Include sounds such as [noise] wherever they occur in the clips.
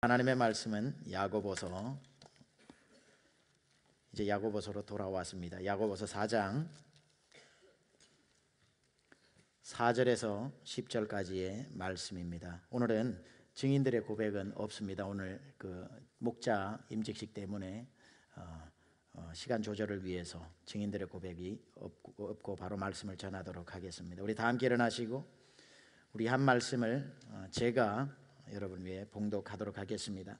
하나님의 말씀은 야고보서 이제 야고보서로 돌아왔습니다. 야고보서 4장 4절에서 10절까지의 말씀입니다. 오늘은 증인들의 고백은 없습니다. 오늘 그 목자 임직식 때문에 어, 어, 시간 조절을 위해서 증인들의 고백이 없고, 없고 바로 말씀을 전하도록 하겠습니다. 우리 다 함께 일어나시고 우리 한 말씀을 어, 제가 여러분 위해 봉독하도록 하겠습니다.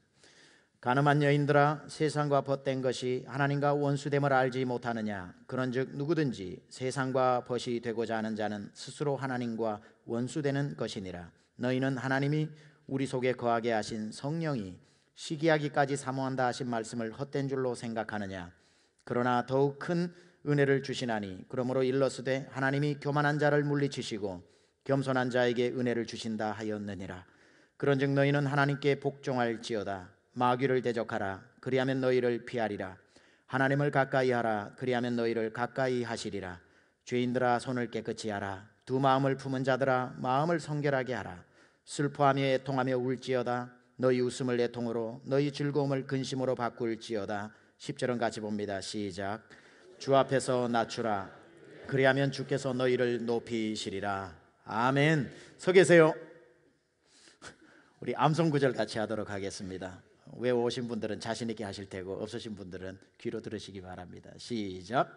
가늠한 여인들아 세상과 벗된 것이 하나님과 원수됨을 알지 못하느냐 그런즉 누구든지 세상과 벗이 되고자 하는 자는 스스로 하나님과 원수되는 것이니라 너희는 하나님이 우리 속에 거하게 하신 성령이 시기하기까지 사모한다 하신 말씀을 헛된 줄로 생각하느냐 그러나 더욱 큰 은혜를 주시나니 그러므로 일러스되 하나님이 교만한 자를 물리치시고 겸손한 자에게 은혜를 주신다 하였느니라 그런즉 너희는 하나님께 복종할지어다 마귀를 대적하라 그리하면 너희를 피하리라 하나님을 가까이 하라 그리하면 너희를 가까이 하시리라 죄인들아 손을 깨끗이 하라 두 마음을 품은 자들아 마음을 성결하게 하라 슬퍼하며 애통하며 울지어다 너희 웃음을 애통으로 너희 즐거움을 근심으로 바꿀지어다 10절은 같이 봅니다 시작 주 앞에서 낮추라 그리하면 주께서 너희를 높이시리라 아멘 서 계세요 우리 암송 구절 같이 하도록 하겠습니다. 외오신 분들은 자신 있게 하실 테고 없으신 분들은 귀로 들으시기 바랍니다. 시작.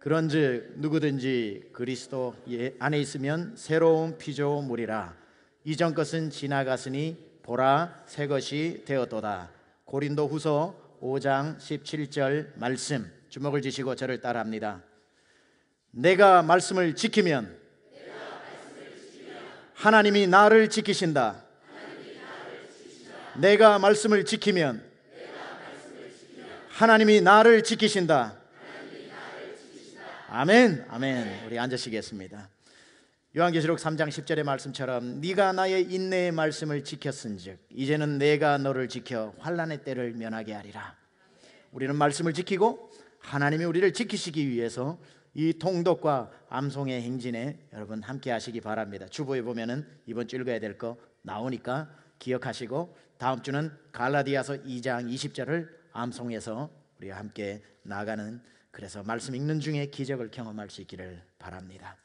그런즉 누구든지 그리스도 예, 안에 있으면 새로운 피조물이라 이전 것은 지나갔으니 보라 새 것이 되었도다. 고린도후서 5장 17절 말씀 주목을 지시고 저를 따라합니다. 내가 말씀을 지키면, 내가 말씀을 지키면 하나님이 나를 지키신다. 내가 말씀을 지키면, 하나님이 나를 지키신다. 아멘, 아멘. 우리 앉으시겠습니다. 요한계시록 3장 10절의 말씀처럼 네가 나의 인내의 말씀을 지켰은즉 이제는 내가 너를 지켜 환란의 때를 면하게 하리라. 우리는 말씀을 지키고 하나님이 우리를 지키시기 위해서 이 통독과 암송의 행진에 여러분 함께 하시기 바랍니다. 주보에 보면은 이번 주 읽어야 될 거 나오니까 기억하시고 다음 주는 갈라디아서 2장 20절을 암송해서 우리와 함께 나가는 그래서 말씀 읽는 중에 기적을 경험할 수 있기를 바랍니다.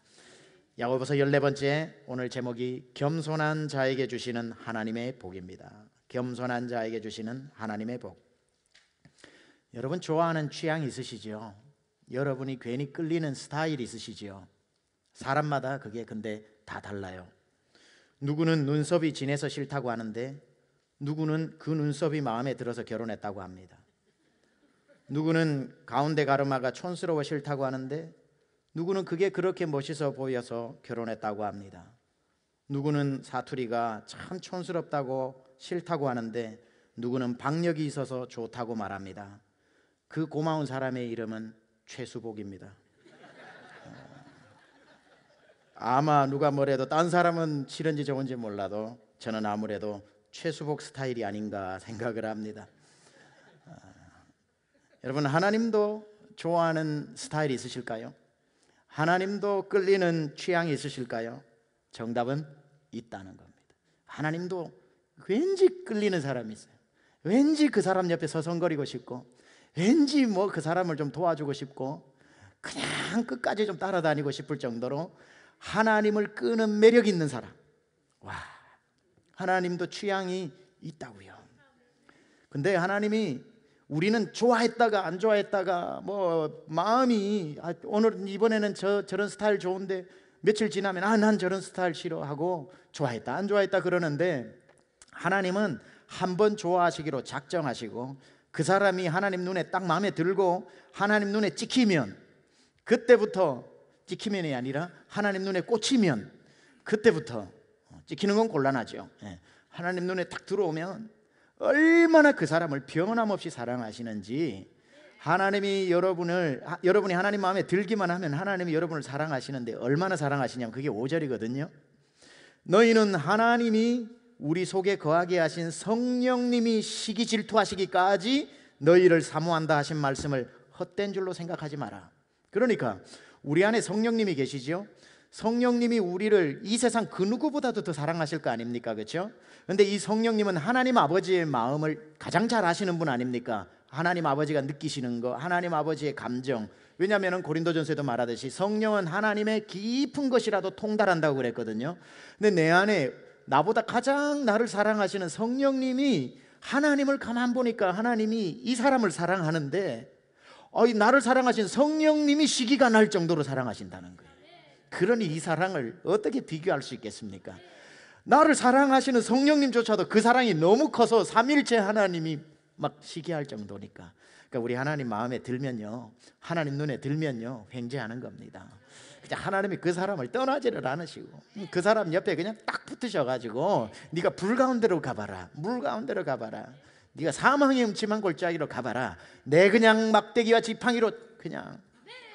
야고보서 14번째 오늘 제목이 겸손한 자에게 주시는 하나님의 복입니다. 겸손한 자에게 주시는 하나님의 복. 여러분 좋아하는 취향 있으시지요? 여러분이 괜히 끌리는 스타일 있으시지요? 사람마다 그게 근데 다 달라요. 누구는 눈썹이 진해서 싫다고 하는데 누구는 그 눈썹이 마음에 들어서 결혼했다고 합니다. 누구는 가운데 가르마가 촌스러워 싫다고 하는데 누구는 그게 그렇게 멋있어 보여서 결혼했다고 합니다. 누구는 사투리가 참 촌스럽다고 싫다고 하는데 누구는 박력이 있어서 좋다고 말합니다. 그 고마운 사람의 이름은 최수복입니다. 아마 누가 뭐래도 딴 사람은 싫은지 좋은지 몰라도 저는 아무래도 최수복 스타일이 아닌가 생각을 합니다. 아, 여러분 하나님도 좋아하는 스타일이 있으실까요? 하나님도 끌리는 취향이 있으실까요? 정답은 있다는 겁니다. 하나님도 왠지 끌리는 사람이 있어요. 왠지 그 사람 옆에 서성거리고 싶고, 왠지 뭐 그 사람을 좀 도와주고 싶고, 그냥 끝까지 좀 따라다니고 싶을 정도로 하나님을 끄는 매력 있는 사람. 와, 하나님도 취향이 있다고요. 근데 하나님이 우리는 좋아했다가 안 좋아했다가 뭐 마음이 아, 오늘 이번에는 저 저런 스타일 좋은데 며칠 지나면 아 난 저런 스타일 싫어하고 좋아했다 안 좋아했다 그러는데 하나님은 한 번 좋아하시기로 작정하시고 그 사람이 하나님 눈에 딱 마음에 들고 하나님 눈에 찍히면 그때부터 찍히면이 아니라 하나님 눈에 꽂히면 그때부터 어, 찍히는 건 곤란하죠. 예. 하나님 눈에 딱 들어오면 얼마나 그 사람을 변함없이 사랑하시는지 하나님이 여러분을 여러분이 하나님 마음에 들기만 하면 하나님이 여러분을 사랑하시는데 얼마나 사랑하시냐면 그게 5절이거든요. 너희는 하나님이 우리 속에 거하게 하신 성령님이 시기 질투하시기까지 너희를 사모한다 하신 말씀을 헛된 줄로 생각하지 마라. 그러니까 우리 안에 성령님이 계시지요. 성령님이 우리를 이 세상 그 누구보다도 더 사랑하실 거 아닙니까? 그렇죠? 근데 이 성령님은 하나님 아버지의 마음을 가장 잘 아시는 분 아닙니까? 하나님 아버지가 느끼시는 거, 하나님 아버지의 감정. 왜냐하면 고린도전서에도 말하듯이 성령은 하나님의 깊은 것이라도 통달한다고 그랬거든요. 근데 내 안에 나보다 가장 나를 사랑하시는 성령님이 하나님을 가만 보니까 하나님이 이 사람을 사랑하는데 어, 이 나를 사랑하신 성령님이 시기가 날 정도로 사랑하신다는 거예요. 그러니 이 사랑을 어떻게 비교할 수 있겠습니까? 나를 사랑하시는 성령님조차도 그 사랑이 너무 커서 삼일째 하나님이 막 시기할 정도니까. 그러니까 우리 하나님 마음에 들면요, 하나님 눈에 들면요, 횡재하는 겁니다. 그냥 하나님이 그 사람을 떠나지를 않으시고 음, 그 사람 옆에 그냥 딱 붙으셔가지고 네가 불 가운데로 가봐라, 물 가운데로 가봐라. 네가 사망의 음침한 골짜기로 가봐라. 내 그냥 막대기와 지팡이로 그냥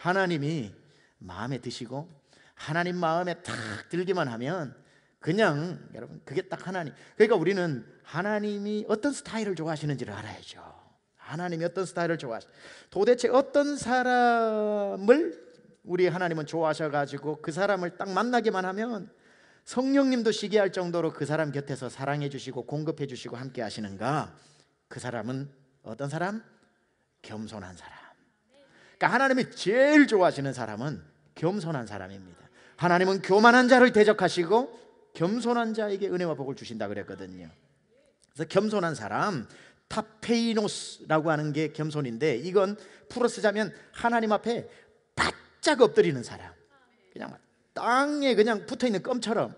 하나님이 마음에 드시고 하나님 마음에 탁 들기만 하면 그냥 여러분 그게 딱 하나님. 그러니까 우리는 하나님이 어떤 스타일을 좋아하시는지를 알아야죠. 하나님이 어떤 스타일을 좋아하시. 도대체 어떤 사람을 우리 하나님은 좋아하셔 가지고 그 사람을 딱 만나기만 하면 성령님도 시기할 정도로 그 사람 곁에서 사랑해 주시고 공급해 주시고 함께 하시는가? 그 사람은 어떤 사람? 겸손한 사람. 그러니까 하나님이 제일 좋아하시는 사람은 겸손한 사람입니다. 하나님은 교만한 자를 대적하시고 겸손한 자에게 은혜와 복을 주신다 그랬거든요. 그래서 겸손한 사람 타페이노스라고 하는 게 겸손인데 이건 풀어 쓰자면 하나님 앞에 바짝 엎드리는 사람. 그냥 땅에 그냥 붙어 있는 껌처럼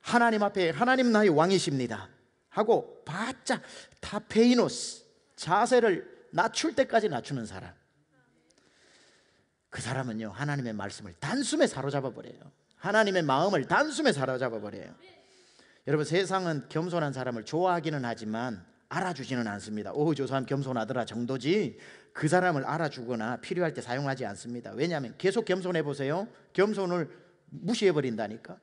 하나님 앞에 하나님 나의 왕이십니다. 하고 바짝 타페이노스 자세를 낮출 때까지 낮추는 사람 그 사람은요 하나님의 말씀을 단숨에 사로잡아 버려요 하나님의 마음을 단숨에 사로잡아 버려요 여러분 세상은 겸손한 사람을 좋아하기는 하지만 알아주지는 않습니다 오 조사함 겸손하더라 정도지 그 사람을 알아주거나 필요할 때 사용하지 않습니다 왜냐하면 계속 겸손해 보세요 겸손을 무시해 버린다니까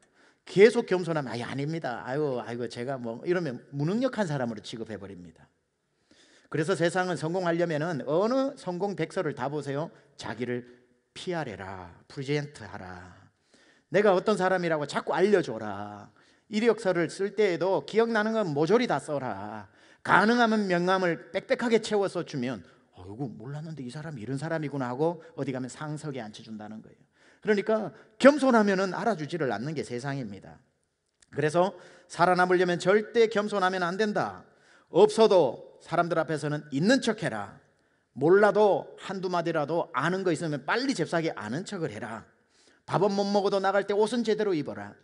계속 겸손하면 아예 아닙니다. 아이 아이고 제가 뭐 이러면 무능력한 사람으로 취급해 버립니다. 그래서 세상은 성공하려면은 어느 성공 백서를 다 보세요. 자기를 피하래라. 프리젠트하라. 내가 어떤 사람이라고 자꾸 알려줘라. 이력서를 쓸 때에도 기억나는 건 모조리 다 써라. 가능하면 명함을 빽빽하게 채워서 주면 어이구 몰랐는데 이 사람이 이런 사람이구나 하고 어디 가면 상석에 앉혀준다는 거예요. 그러니까 겸손하면은 알아주지를 않는 게 세상입니다. 그래서 살아남으려면 절대 겸손하면 안 된다. 없어도 사람들 앞에서는 있는 척해라. 몰라도 한두 마디라도 아는 거 있으면 빨리 잽싸게 아는 척을 해라. 밥은 못 먹어도 나갈 때 옷은 제대로 입어라.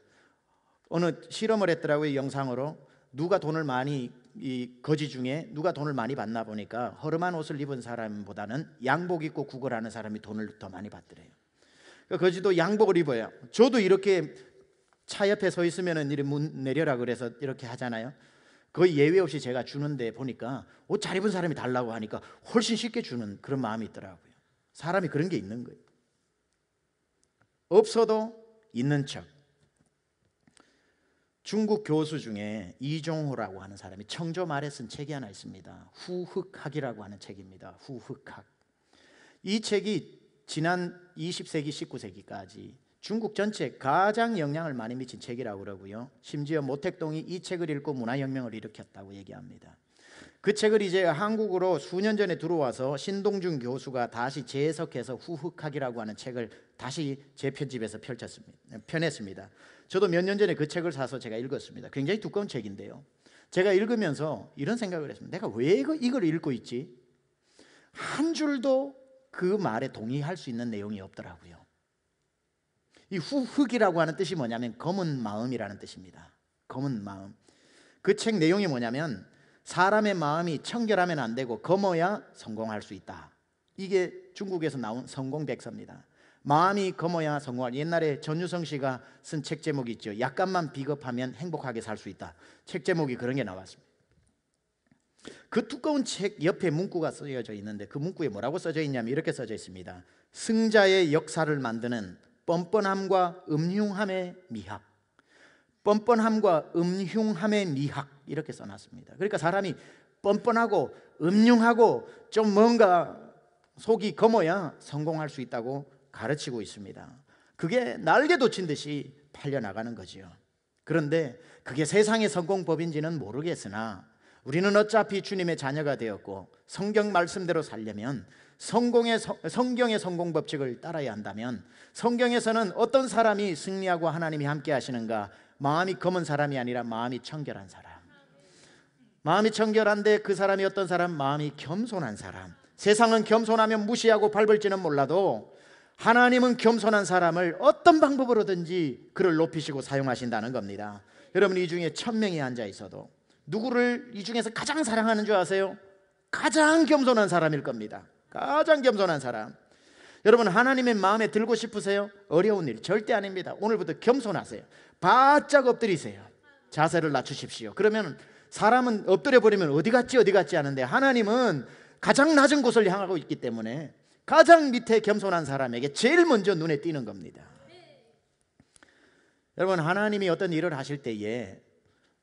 어느 실험을 했더라고요 영상으로 누가 돈을 많이 이 거지 중에 누가 돈을 많이 받나 보니까 허름한 옷을 입은 사람보다는 양복 입고 구걸하는 사람이 돈을 더 많이 받더래요. 그러니까 거지도 양복을 입어요. 저도 이렇게 차 옆에 서 있으면은 이리 문 내려라 그래서 이렇게 하잖아요. 거의 예외 없이 제가 주는데 보니까 옷 잘 입은 사람이 달라고 하니까 훨씬 쉽게 주는 그런 마음이 있더라고요. 사람이 그런 게 있는 거예요. 없어도 있는 척. 중국 교수 중에 이종호라고 하는 사람이 청조 말에 쓴 책이 하나 있습니다. 후흑학이라고 하는 책입니다. 후흑학. 이 책이 지난 20세기 19세기까지 중국 전체 에 가장 영향을 많이 미친 책이라고 그러고요. 심지어 모택동이 이 책을 읽고 문화혁명을 일으켰다고 얘기합니다. 그 책을 이제 한국으로 수년 전에 들어와서 신동준 교수가 다시 재해석해서 후흑학이라고 하는 책을 다시 재편집해서 펼쳤습니다. 편했습니다. 저도 몇 년 전에 그 책을 사서 제가 읽었습니다. 굉장히 두꺼운 책인데요. 제가 읽으면서 이런 생각을 했습니다. 내가 왜 이걸 읽고 있지? 한 줄도 그 말에 동의할 수 있는 내용이 없더라고요. 이 후흑이라고 하는 뜻이 뭐냐면 검은 마음이라는 뜻입니다. 검은 마음. 그 책 내용이 뭐냐면 사람의 마음이 청결하면 안 되고 검어야 성공할 수 있다. 이게 중국에서 나온 성공 백서입니다. 마음이 검어야 성공할. 옛날에 전유성 씨가 쓴 책 제목이 있죠. 약간만 비겁하면 행복하게 살 수 있다. 책 제목이 그런 게 나왔습니다. 그 두꺼운 책 옆에 문구가 쓰여져 있는데 그 문구에 뭐라고 써져 있냐면 이렇게 써져 있습니다. 승자의 역사를 만드는 뻔뻔함과 음흉함의 미학. 뻔뻔함과 음흉함의 미학 이렇게 써놨습니다. 그러니까 사람이 뻔뻔하고 음흉하고 좀 뭔가 속이 검어야 성공할 수 있다고 가르치고 있습니다. 그게 날개도 친 듯이 팔려나가는 거지요. 그런데 그게 세상의 성공법인지는 모르겠으나 우리는 어차피 주님의 자녀가 되었고 성경 말씀대로 살려면 성공의 성경의 성공 법칙을 따라야 한다면 성경에서는 어떤 사람이 승리하고 하나님이 함께 하시는가? 마음이 검은 사람이 아니라 마음이 청결한 사람. 마음이 청결한데 그 사람이 어떤 사람? 마음이 겸손한 사람. 세상은 겸손하면 무시하고 밟을지는 몰라도 하나님은 겸손한 사람을 어떤 방법으로든지 그를 높이시고 사용하신다는 겁니다. 여러분 이 중에 천 명이 앉아 있어도 누구를 이 중에서 가장 사랑하는 줄 아세요? 가장 겸손한 사람일 겁니다. 가장 겸손한 사람. 여러분 하나님의 마음에 들고 싶으세요? 어려운 일 절대 아닙니다. 오늘부터 겸손하세요. 바짝 엎드리세요. 자세를 낮추십시오. 그러면 사람은 엎드려 버리면 어디 갔지 어디 갔지 하는데 하나님은 가장 낮은 곳을 향하고 있기 때문에 가장 밑에 겸손한 사람에게 제일 먼저 눈에 띄는 겁니다. 여러분 하나님이 어떤 일을 하실 때에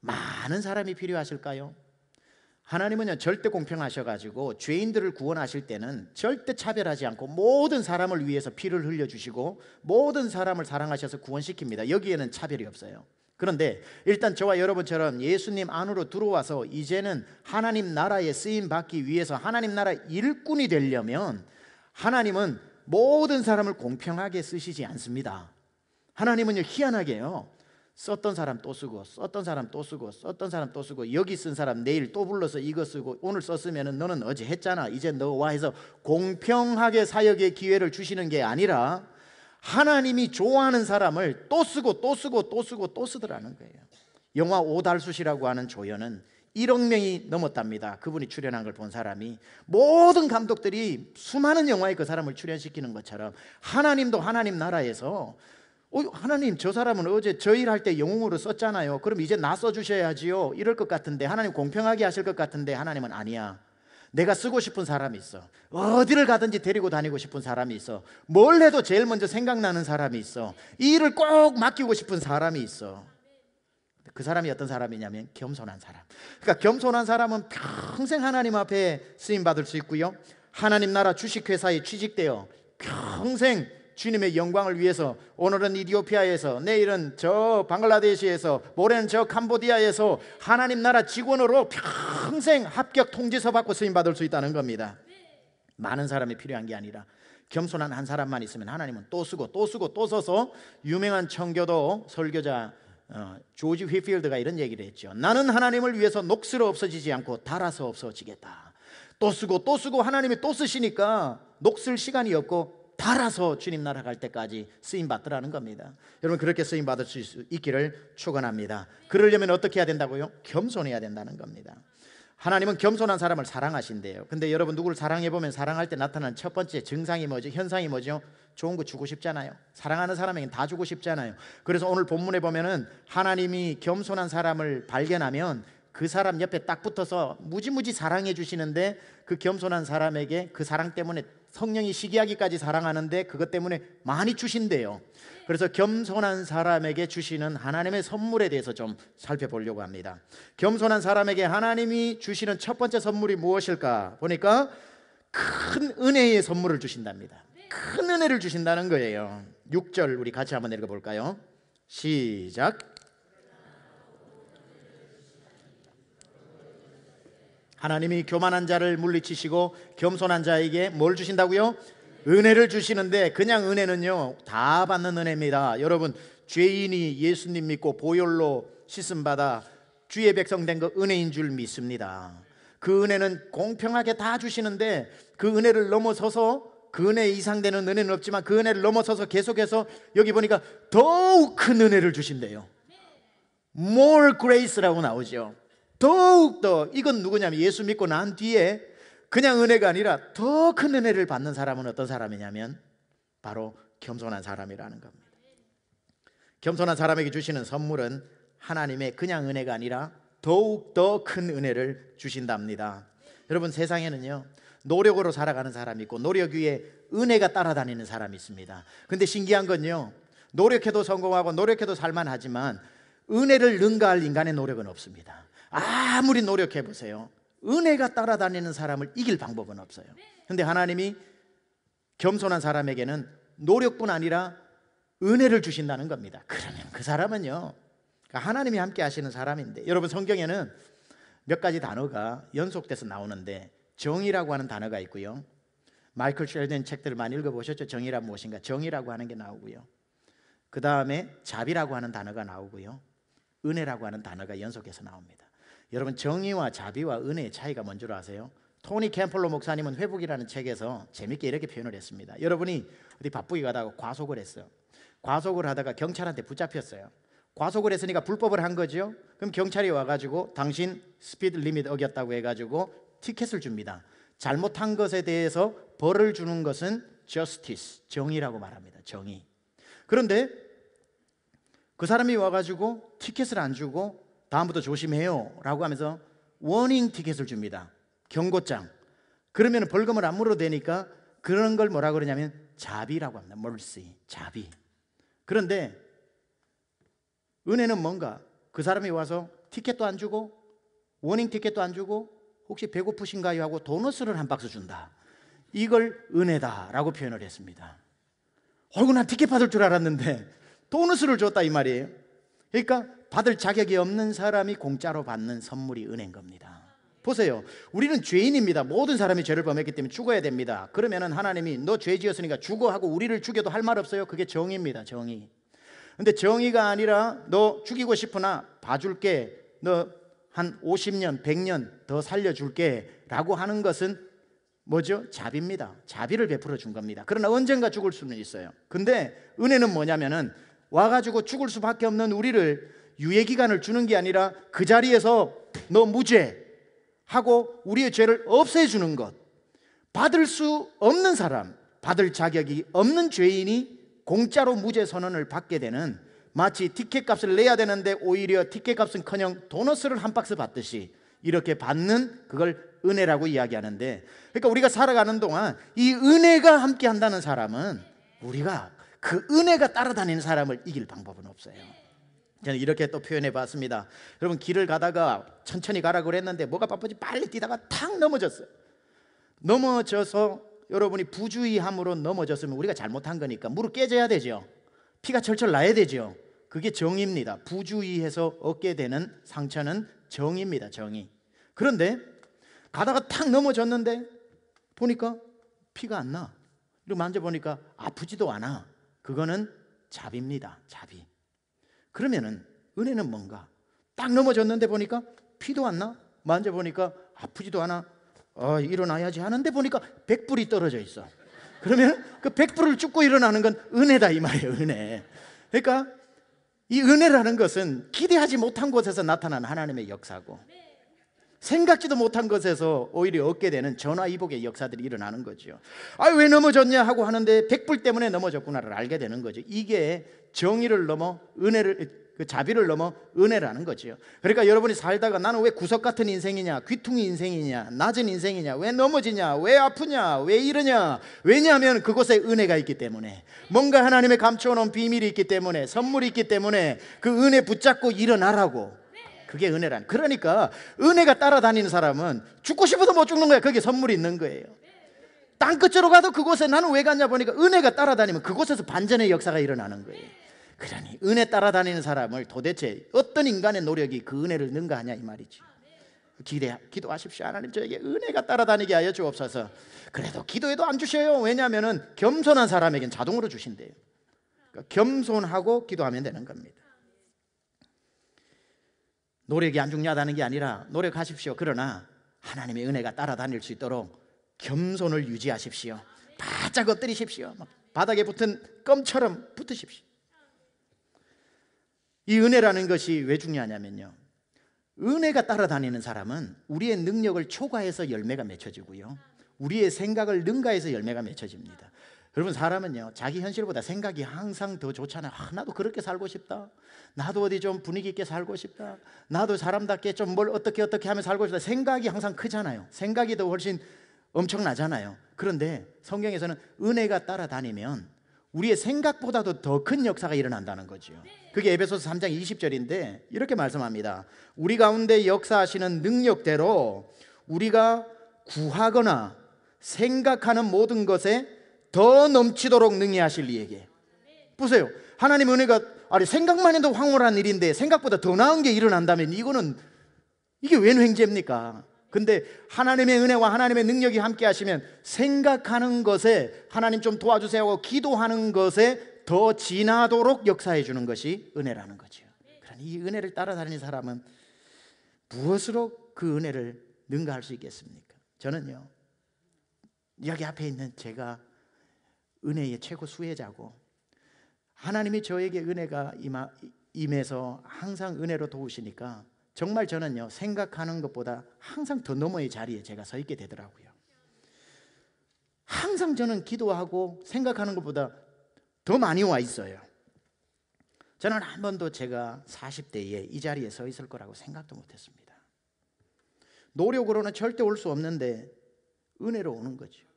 많은 사람이 필요하실까요? 하나님은요 절대 공평하셔가지고 죄인들을 구원하실 때는 절대 차별하지 않고 모든 사람을 위해서 피를 흘려주시고 모든 사람을 사랑하셔서 구원시킵니다 여기에는 차별이 없어요 그런데 일단 저와 여러분처럼 예수님 안으로 들어와서 이제는 하나님 나라에 쓰임 받기 위해서 하나님 나라 일꾼이 되려면 하나님은 모든 사람을 공평하게 쓰시지 않습니다 하나님은요 희한하게요 썼던 사람 또 쓰고 썼던 사람 또 쓰고 썼던 사람 또 쓰고 여기 쓴 사람 내일 또 불러서 이거 쓰고 오늘 썼으면 너는 어제 했잖아 이제 너와 해서 공평하게 사역의 기회를 주시는 게 아니라 하나님이 좋아하는 사람을 또 쓰고 또 쓰고 또 쓰고 또 쓰더라는 거예요. 영화 오달수시라고 하는 조연은 1억 명이 넘었답니다. 그분이 출연한 걸 본 사람이 모든 감독들이 수많은 영화에 그 사람을 출연시키는 것처럼 하나님도 하나님 나라에서 어, 하나님 저 사람은 어제 저일할 때 영웅으로 썼잖아요. 그럼 이제 나 써주셔야지요. 이럴 것 같은데 하나님 공평하게 하실 것 같은데 하나님은 아니야. 내가 쓰고 싶은 사람이 있어. 어디를 가든지 데리고 다니고 싶은 사람이 있어. 뭘 해도 제일 먼저 생각나는 사람이 있어. 이 일을 꼭 맡기고 싶은 사람이 있어. 그 사람이 어떤 사람이냐면 겸손한 사람. 그러니까 겸손한 사람은 평생 하나님 앞에 쓰임 받을 수 있고요. 하나님 나라 주식회사에 취직되어 평생 주님의 영광을 위해서 오늘은 이디오피아에서 내일은 저 방글라데시에서 모레는 저 캄보디아에서 하나님 나라 직원으로 평생 합격 통지서 받고 쓰임 받을 수 있다는 겁니다. 많은 사람이 필요한 게 아니라 겸손한 한 사람만 있으면 하나님은 또 쓰고 또 쓰고 또 써서 유명한 청교도 설교자 어, 조지 휘필드가 이런 얘기를 했죠. 나는 하나님을 위해서 녹슬어 없어지지 않고 달아서 없어지겠다. 또 쓰고 또 쓰고 하나님이 또 쓰시니까 녹슬 시간이 없고 달아서 주님 나라 갈 때까지 쓰임 받더라는 겁니다. 여러분 그렇게 쓰임 받을 수 있기를 축원합니다. 그러려면 어떻게 해야 된다고요? 겸손해야 된다는 겁니다. 하나님은 겸손한 사람을 사랑하신대요. 근데 여러분 누구를 사랑해 보면 사랑할 때 나타나는 첫 번째 증상이 뭐죠? 현상이 뭐죠? 좋은 거 주고 싶잖아요. 사랑하는 사람에겐 다 주고 싶잖아요. 그래서 오늘 본문에 보면은 하나님이 겸손한 사람을 발견하면 그 사람 옆에 딱 붙어서 무지무지 사랑해 주시는데 그 겸손한 사람에게 그 사랑 때문에 성령이 시기하기까지 사랑하는데 그것 때문에 많이 주신대요. 그래서 겸손한 사람에게 주시는 하나님의 선물에 대해서 좀 살펴보려고 합니다. 겸손한 사람에게 하나님이 주시는 첫 번째 선물이 무엇일까? 보니까 큰 은혜의 선물을 주신답니다. 큰 은혜를 주신다는 거예요. 6절 우리 같이 한번 읽어 볼까요? 시작. 하나님이 교만한 자를 물리치시고 겸손한 자에게 뭘 주신다고요? 은혜를 주시는데 그냥 은혜는요 다 받는 은혜입니다. 여러분 죄인이 예수님 믿고 보혈로 씻음 받아 주의 백성 된거 은혜인 줄 믿습니다. 그 은혜는 공평하게 다 주시는데 그 은혜를 넘어서서 그 은혜 이상 되는 은혜는 없지만 그 은혜를 넘어서서 계속해서 여기 보니까 더욱 큰 은혜를 주신대요. More grace라고 나오죠. 더욱더 이건 누구냐면 예수 믿고 난 뒤에 그냥 은혜가 아니라 더 큰 은혜를 받는 사람은 어떤 사람이냐면 바로 겸손한 사람이라는 겁니다. 겸손한 사람에게 주시는 선물은 하나님의 그냥 은혜가 아니라 더욱 더 큰 은혜를 주신답니다. 여러분 세상에는요. 노력으로 살아가는 사람이 있고 노력 위에 은혜가 따라다니는 사람이 있습니다. 근데 신기한 건요. 노력해도 성공하고 노력해도 살만하지만 은혜를 능가할 인간의 노력은 없습니다. 아무리 노력해 보세요. 은혜가 따라다니는 사람을 이길 방법은 없어요. 그런데 하나님이 겸손한 사람에게는 노력뿐 아니라 은혜를 주신다는 겁니다. 그러면 그 사람은요. 그러니까 하나님이 함께 하시는 사람인데 여러분 성경에는 몇 가지 단어가 연속돼서 나오는데 정이라고 하는 단어가 있고요. 마이클 쉘든 책들을 많이 읽어보셨죠? 정이란 무엇인가? 정이라고 하는 게 나오고요. 그 다음에 자비라고 하는 단어가 나오고요. 은혜라고 하는 단어가 연속해서 나옵니다. 여러분 정의와 자비와 은혜의 차이가 뭔 줄 아세요? 토니 캠플로 목사님은 회복이라는 책에서 재밌게 이렇게 표현을 했습니다. 여러분이 어디 바쁘게 가다가 과속을 했어요. 과속을 하다가 경찰한테 붙잡혔어요. 과속을 했으니까 불법을 한 거죠. 그럼 경찰이 와가지고 당신 스피드 리밋 어겼다고 해가지고 티켓을 줍니다. 잘못한 것에 대해서 벌을 주는 것은 justice 정의라고 말합니다. 정의. 그런데 그 사람이 와가지고 티켓을 안 주고 다음부터 조심해요. 라고 하면서 워닝 티켓을 줍니다. 경고장. 그러면 벌금을 안 물어도 되니까 그런 걸 뭐라 그러냐면 자비라고 합니다. 멀시, 자비. 그런데 은혜는 뭔가 그 사람이 와서 티켓도 안 주고 워닝 티켓도 안 주고 혹시 배고프신가요 하고 도넛을 한 박스 준다. 이걸 은혜다라고 표현을 했습니다. 얼구난 티켓 받을 줄 알았는데 도넛을 줬다 이 말이에요. 그러니까 받을 자격이 없는 사람이 공짜로 받는 선물이 은혜인 겁니다. 보세요. 우리는 죄인입니다. 모든 사람이 죄를 범했기 때문에 죽어야 됩니다. 그러면은 하나님이 너죄 지었으니까 죽어 하고 우리를 죽여도 할 말 없어요. 그게 정의입니다. 정의. 근데 정의가 아니라 너 죽이고 싶으나 봐줄게. 너 한 50년, 100년 더 살려줄게. 라고 하는 것은 뭐죠? 자비입니다. 자비를 베풀어 준 겁니다. 그러나 언젠가 죽을 수는 있어요. 근데 은혜는 뭐냐면은 와가지고 죽을 수밖에 없는 우리를 유예 기간을 주는 게 아니라 그 자리에서 너 무죄 하고 우리의 죄를 없애 주는 것. 받을 수 없는 사람, 받을 자격이 없는 죄인이 공짜로 무죄 선언을 받게 되는 마치 티켓 값을 내야 되는데 오히려 티켓 값은 커녕 도넛을 한 박스 받듯이 이렇게 받는 그걸 은혜라고 이야기하는데 그러니까 우리가 살아가는 동안 이 은혜가 함께 한다는 사람은 우리가 그 은혜가 따라다니는 사람을 이길 방법은 없어요. 저는 이렇게 또 표현해 봤습니다. 여러분 길을 가다가 천천히 가라고 그랬는데 뭐가 바쁘지 빨리 뛰다가 탁 넘어졌어요. 넘어져서 여러분이 부주의함으로 넘어졌으면 우리가 잘못한 거니까 무릎 깨져야 되죠. 피가 철철 나야 되죠. 그게 정입니다. 부주의해서 얻게 되는 상처는 정입니다. 정의. 그런데 가다가 탁 넘어졌는데 보니까 피가 안 나. 이렇게 만져보니까 아프지도 않아. 그거는 잡입니다. 잡이. 그러면은 은혜는 뭔가? 딱 넘어졌는데 보니까 피도 안 나? 만져보니까 아프지도 않아? 어, 일어나야지 하는데 보니까 백불이 떨어져 있어. 그러면 그 백불을 쫓고 일어나는 건 은혜다 이 말이에요, 은혜. 그러니까 이 은혜라는 것은 기대하지 못한 곳에서 나타난 하나님의 역사고 생각지도 못한 것에서 오히려 얻게 되는 전화위복의 역사들이 일어나는 거죠. 아, 왜 넘어졌냐 하고 하는데 백불 때문에 넘어졌구나를 알게 되는 거죠. 이게 정의를 넘어 은혜를 그 자비를 넘어 은혜라는 거죠. 그러니까 여러분이 살다가 나는 왜 구석 같은 인생이냐, 귀퉁이 인생이냐, 낮은 인생이냐, 왜 넘어지냐, 왜 아프냐, 왜 이러냐. 왜냐하면 그곳에 은혜가 있기 때문에 뭔가 하나님의 감춰놓은 비밀이 있기 때문에 선물이 있기 때문에 그 은혜 붙잡고 일어나라고 그게 은혜란. 그러니까 은혜가 따라다니는 사람은 죽고 싶어도 못 죽는 거야. 그게 선물이 있는 거예요. 땅 끝으로 가도 그곳에 나는 왜 갔냐 보니까 은혜가 따라다니면 그곳에서 반전의 역사가 일어나는 거예요. 그러니 은혜 따라다니는 사람을 도대체 어떤 인간의 노력이 그 은혜를 능가하냐 이 말이지. 기대 기도하십시오. 하나님 저에게 은혜가 따라다니게 하여 주옵소서. 그래도 기도해도 안 주셔요. 왜냐하면 겸손한 사람에겐 자동으로 주신대요. 그러니까 겸손하고 기도하면 되는 겁니다. 노력이 안 중요하다는 게 아니라 노력하십시오. 그러나 하나님의 은혜가 따라다닐 수 있도록 겸손을 유지하십시오. 바짝 엎드리십시오. 바닥에 붙은 껌처럼 붙으십시오. 이 은혜라는 것이 왜 중요하냐면요. 은혜가 따라다니는 사람은 우리의 능력을 초과해서 열매가 맺혀지고요. 우리의 생각을 능가해서 열매가 맺혀집니다. 여러분 사람은요 자기 현실보다 생각이 항상 더 좋잖아요 아, 나도 그렇게 살고 싶다 나도 어디 좀 분위기 있게 살고 싶다 나도 사람답게 좀 뭘 어떻게 어떻게 하면 살고 싶다 생각이 항상 크잖아요 생각이 더 훨씬 엄청나잖아요 그런데 성경에서는 은혜가 따라다니면 우리의 생각보다도 더 큰 역사가 일어난다는 거지요 그게 에베소서 3장 20절인데 이렇게 말씀합니다 우리 가운데 역사하시는 능력대로 우리가 구하거나 생각하는 모든 것에 더 넘치도록 능히 하실 이에게. 보세요. 하나님 은혜가 아니 생각만 해도 황홀한 일인데 생각보다 더 나은 게 일어난다면 이거는 이게 웬 횡재입니까? 근데 하나님의 은혜와 하나님의 능력이 함께 하시면 생각하는 것에 하나님 좀 도와주세요 하고 기도하는 것에 더 지나도록 역사해 주는 것이 은혜라는 거죠. 그러니 이 은혜를 따라다니는 사람은 무엇으로 그 은혜를 능가할 수 있겠습니까? 저는요. 여기 앞에 있는 제가 은혜의 최고 수혜자고 하나님이 저에게 은혜가 임하, 임해서 항상 은혜로 도우시니까 정말 저는요 생각하는 것보다 항상 더 너머의 자리에 제가 서 있게 되더라고요. 항상 저는 기도하고 생각하는 것보다 더 많이 와 있어요. 저는 한 번도 제가 40대에 이 자리에 서 있을 거라고 생각도 못했습니다. 노력으로는 절대 올 수 없는데 은혜로 오는 거죠.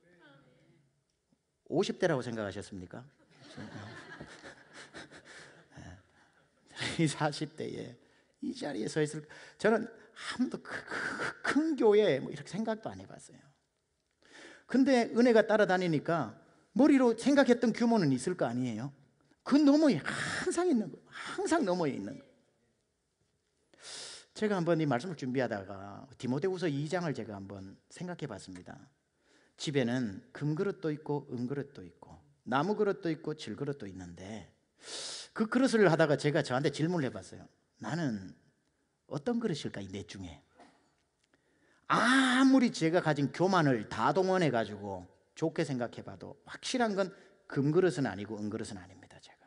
50대라고 생각하셨습니까? 40대에 예. [laughs] 예. 이 자리에 서 있을 저는 아무도 그, 그, 그 큰 교회 뭐 이렇게 생각도 안 해봤어요. 근데 은혜가 따라다니니까 머리로 생각했던 규모는 있을 거 아니에요. 그 너머에 항상 있는 거, 항상 너머에 있는 거. 제가 한번 이 말씀을 준비하다가 디모데후서 2장을 제가 한번 생각해 봤습니다. 집에는 금그릇도 있고 은그릇도 있고 나무그릇도 있고 질그릇도 있는데 그 그릇을 하다가 제가 저한테 질문을 해봤어요. 나는 어떤 그릇일까 이내 중에 아무리 제가 가진 교만을 다 동원해 가지고 좋게 생각해봐도 확실한 건 금그릇은 아니고 은그릇은 아닙니다. 제가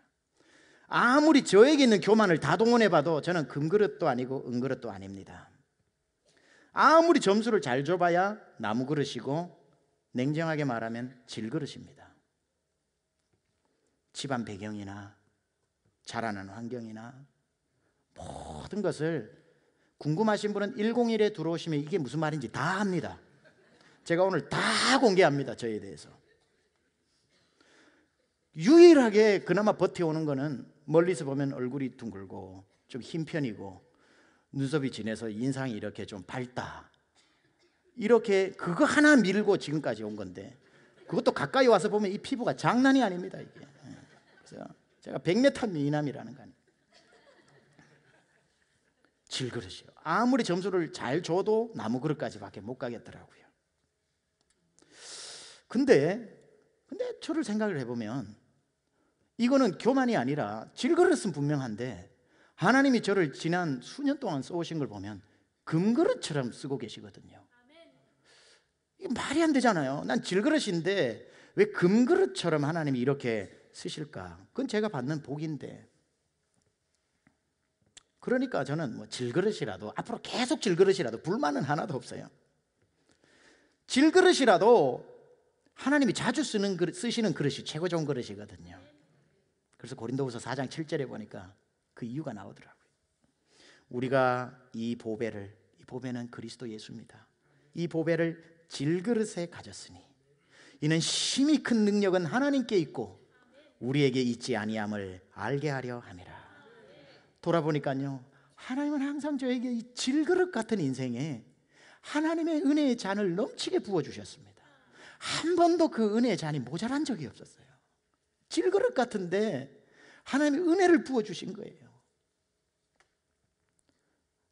아무리 저에게 있는 교만을 다 동원해봐도 저는 금그릇도 아니고 은그릇도 아닙니다. 아무리 점수를 잘 줘봐야 나무그릇이고 냉정하게 말하면 질그릇입니다. 집안 배경이나 자라는 환경이나 모든 것을 궁금하신 분은 101에 들어오시면 이게 무슨 말인지 다 합니다. 제가 오늘 다 공개합니다. 저에 대해서. 유일하게 그나마 버텨오는 거는 멀리서 보면 얼굴이 둥글고 좀 흰 편이고 눈썹이 진해서 인상이 이렇게 좀 밝다. 이렇게 그거 하나 밀고 지금까지 온 건데 그것도 가까이 와서 보면 이 피부가 장난이 아닙니다 이게. 그래서 제가 1 0 0 미남이라는 거아요 질그릇이요. 아무리 점수를 잘 줘도 나무 그릇까지밖에 못 가겠더라고요. 근데 근데 저를 생각을 해보면 이거는 교만이 아니라 질그릇은 분명한데 하나님이 저를 지난 수년 동안 써오신 걸 보면 금그릇처럼 쓰고 계시거든요. 말이 안 되잖아요. 난 질그릇인데 왜 금그릇처럼 하나님이 이렇게 쓰실까? 그건 제가 받는 복인데. 그러니까 저는 뭐 질그릇이라도 앞으로 계속 질그릇이라도 불만은 하나도 없어요. 질그릇이라도 하나님이 자주 쓰는 그릇, 쓰시는 그릇이 최고 좋은 그릇이거든요. 그래서 고린도후서 4장 7절에 보니까 그 이유가 나오더라고요. 우리가 이 보배를 이 보배는 그리스도 예수입니다. 이 보배를 질그릇에 가졌으니 이는 심히 큰 능력은 하나님께 있고 우리에게 있지 아니함을 알게 하려 함이라. 돌아보니까요. 하나님은 항상 저에게 이 질그릇 같은 인생에 하나님의 은혜의 잔을 넘치게 부어 주셨습니다. 한 번도 그 은혜의 잔이 모자란 적이 없었어요. 질그릇 같은데 하나님의 은혜를 부어 주신 거예요.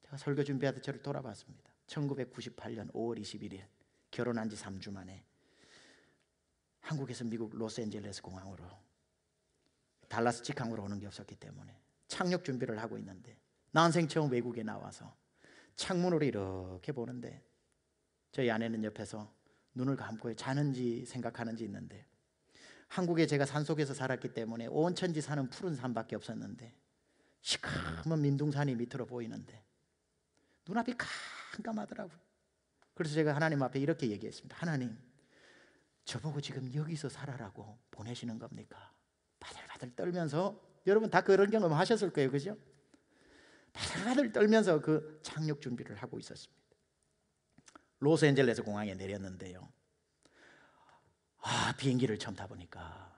제가 설교 준비하듯 저를 돌아봤습니다. 1998년 5월 21일 결혼한 지 3주 만에 한국에서 미국 로스앤젤레스 공항으로 달라스 직항으로 오는 게 없었기 때문에 착륙 준비를 하고 있는데 난생 처음 외국에 나와서 창문으로 이렇게 보는데 저희 아내는 옆에서 눈을 감고 자는지 생각하는지 있는데 한국에 제가 산속에서 살았기 때문에 온천지 사는 푸른 산밖에 없었는데 시커먼 민둥산이 밑으로 보이는데 눈앞이 깜깜하더라고요 그래서 제가 하나님 앞에 이렇게 얘기했습니다. 하나님, 저보고 지금 여기서 살아라고 보내시는 겁니까? 바들바들 떨면서 여러분 다 그런 경험 하셨을 거예요, 그죠? 바들바들 떨면서 그 착륙 준비를 하고 있었습니다. 로스앤젤레스 공항에 내렸는데요. 아 비행기를 처음 타보니까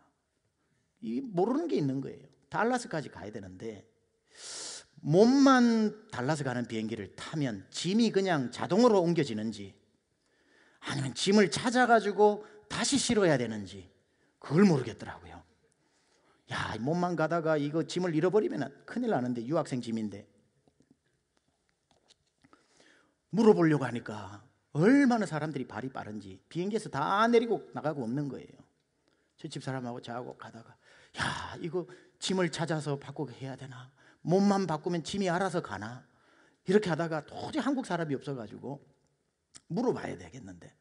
이 모르는 게 있는 거예요. 달라스까지 가야 되는데 몸만 달라서 가는 비행기를 타면 짐이 그냥 자동으로 옮겨지는지 아니면 짐을 찾아가지고 다시 실어야 되는지 그걸 모르겠더라고요. 야, 몸만 가다가 이거 짐을 잃어버리면 큰일 나는데 유학생 짐인데 물어보려고 하니까 얼마나 사람들이 발이 빠른지 비행기에서 다 내리고 나가고 없는 거예요. 제집 사람하고 저하고 가다가 야, 이거 짐을 찾아서 바꾸게 해야 되나? 몸만 바꾸면 짐이 알아서 가나? 이렇게 하다가 도저히 한국 사람이 없어가지고 물어봐야 되겠는데.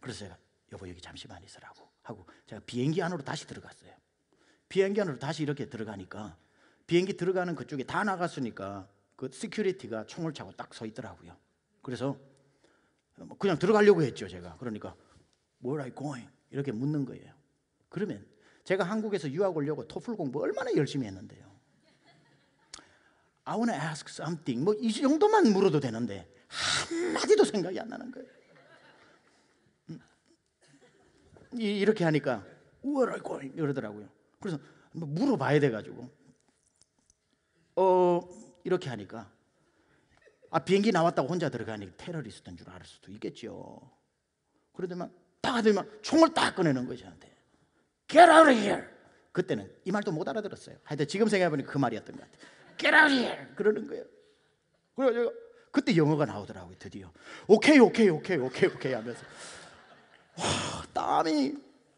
그래서 제가 여보 여기 잠시만 있으라고 하고 제가 비행기 안으로 다시 들어갔어요. 비행기 안으로 다시 이렇게 들어가니까 비행기 들어가는 그쪽에 다 나갔으니까 그 시큐리티가 총을 차고 딱 서 있더라고요. 그래서 뭐 그냥 들어가려고 했죠 제가. 그러니까 where are you going? 이렇게 묻는 거예요. 그러면 제가 한국에서 유학 오려고 토플 공부 얼마나 열심히 했는데요. I want to ask something. 뭐 이 정도만 물어도 되는데 한마디도 생각이 안 나는 거예요. 음, 이렇게 하니까 우 h e r e a r 이러더라고요. 그래서 물어봐야 돼가지고 어 이렇게 하니까 아 비행기 나왔다고 혼자 들어가니까 테러리스트인 줄알 수도 있겠죠. 그러더만 딱 하더니만 총을 딱 꺼내는 거죠 한테 Get out of here. 그때는 이 말도 못 알아들었어요. 하여튼 지금 생각해보니 그 말이었던 것 같아요. Get out here! 그러는 거예요. 그래서 그때 영어가 나오더라고요, 드디어. 오케이, 오케이, 오케이, 오케이, 오케이 하면서. 와, 땀이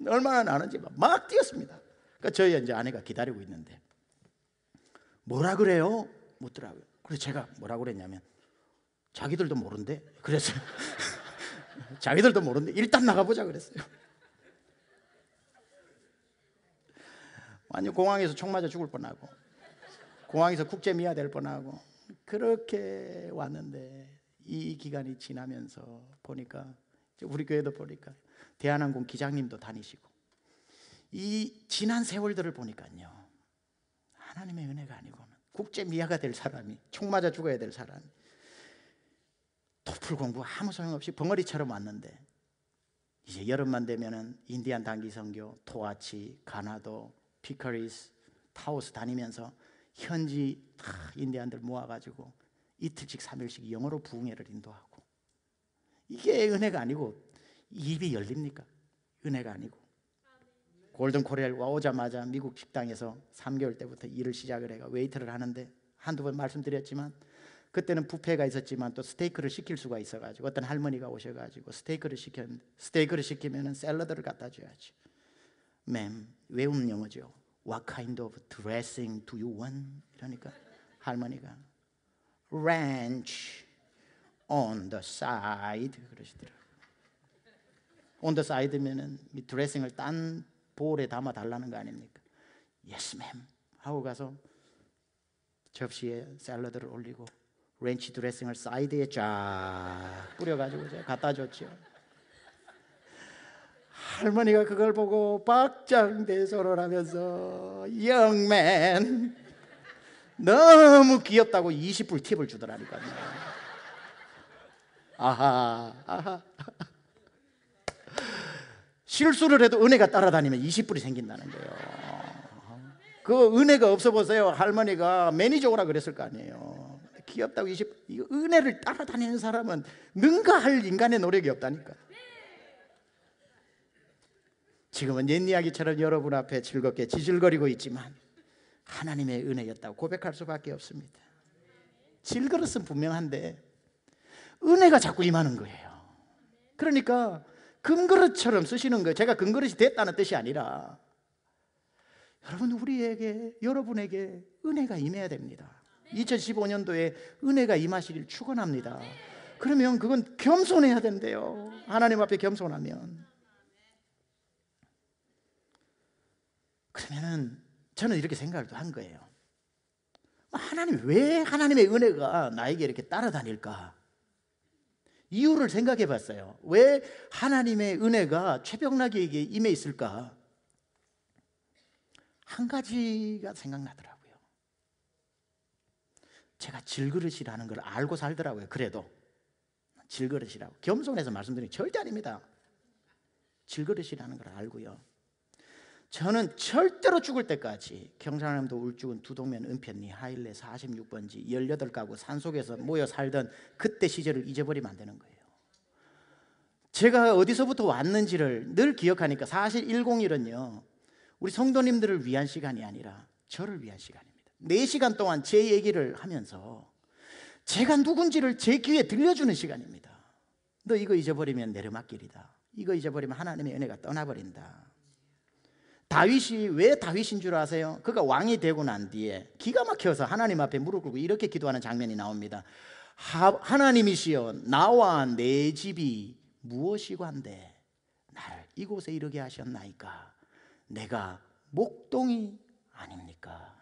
얼마나 나는지 막, 뛰었습니다. 그러니까 저희 이제 아내가 기다리고 있는데 뭐라 그래요? 묻더라고요. 그래서 제가 뭐라 그랬냐면 자기들도 모른대. 그래서 [laughs] 자기들도 모른대. 일단 나가보자 그랬어요. 완전 공항에서 총 맞아 죽을 뻔하고 공항에서 국제 미아될 뻔하고 그렇게 왔는데 이 기간이 지나면서 보니까 우리 교회도 보니까 대한항공 기장님도 다니시고 이 지난 세월들을 보니까요 하나님의 은혜가 아니고 국제 미아가 될 사람이 총 맞아 죽어야 될사람 토플 공부 아무 소용없이 벙어리처럼 왔는데 이제 여름만 되면은 인디안 단기 선교, 토아치, 가나도, 피커리스, 타오스 다니면서 현지 다 인디안들 모아가지고 이틀씩 3일씩 영어로 부흥회를 인도하고 이게 은혜가 아니고 입이 열립니까? 은혜가 아니고 골든 코리아를 와오자마자 미국 식당에서 3개월 때부터 일을 시작을 해가 웨이터를 하는데 한두 번 말씀드렸지만 그때는 부페가 있었지만 또 스테이크를 시킬 수가 있어가지고 어떤 할머니가 오셔가지고 스테이크를 시켰는데 스테이크를 시키면 샐러드를 갖다 줘야지. 맴 외운 영어죠. What kind of dressing do you want? 이러니까 할머니가 ranch on the side 그러시더라고 on the s i d e 면이 드레싱을 딴 볼에 담아 달라는 거 아닙니까? Yes, ma'am. 하고 가서 접시에 샐러드를 올리고 렌치 드레싱을 사이드에 쫙 뿌려가지고 제가 갖다 줬죠. 할머니가 그걸 보고 박장대소를 하면서 영맨 너무 귀엽다고 20불 팁을 주더라니까요. 아하, 아하. 실수를 해도 은혜가 따라다니면 20불이 생긴다는 거예요. 그 은혜가 없어 보세요. 할머니가 매니저라 그랬을 거 아니에요. 귀엽다고 20, 불 은혜를 따라다니는 사람은 능가할 인간의 노력이 없다니까. 지금은 옛 이야기처럼 여러분 앞에 즐겁게 지질거리고 있지만 하나님의 은혜였다고 고백할 수밖에 없습니다. 질그릇은 분명한데 은혜가 자꾸 임하는 거예요. 그러니까 금그릇처럼 쓰시는 거예요. 제가 금그릇이 됐다는 뜻이 아니라 여러분 우리에게 여러분에게 은혜가 임해야 됩니다. 2015년도에 은혜가 임하시길 축원합니다. 그러면 그건 겸손해야 된대요. 하나님 앞에 겸손하면 그러면은 저는 이렇게 생각을 또한 거예요. 뭐 하나님 왜 하나님의 은혜가 나에게 이렇게 따라다닐까? 이유를 생각해 봤어요. 왜 하나님의 은혜가 최병락에게 임해 있을까? 한 가지가 생각나더라고요. 제가 질그릇이라는 걸 알고 살더라고요. 그래도 질그릇이라고 겸손해서 말씀드린 절대 아닙니다. 질그릇이라는 걸 알고요. 저는 절대로 죽을 때까지 경상남도 울주군 두동면 은편리 하일레 46번지 18가구 산속에서 모여 살던 그때 시절을 잊어버리면 안 되는 거예요. 제가 어디서부터 왔는지를 늘 기억하니까 사실 101은요. 우리 성도님들을 위한 시간이 아니라 저를 위한 시간입니다. 4시간 동안 제 얘기를 하면서 제가 누군지를 제 귀에 들려주는 시간입니다. 너 이거 잊어버리면 내려막길이다. 이거 잊어버리면 하나님의 은혜가 떠나버린다. 다윗이 왜 다윗인 줄 아세요? 그가 왕이 되고 난 뒤에 기가 막혀서 하나님 앞에 무릎 꿇고 이렇게 기도하는 장면이 나옵니다. 하, 나님이시여 나와 내 집이 무엇이관데 나 이곳에 이르게 하셨나이까 내가 목동이 아닙니까?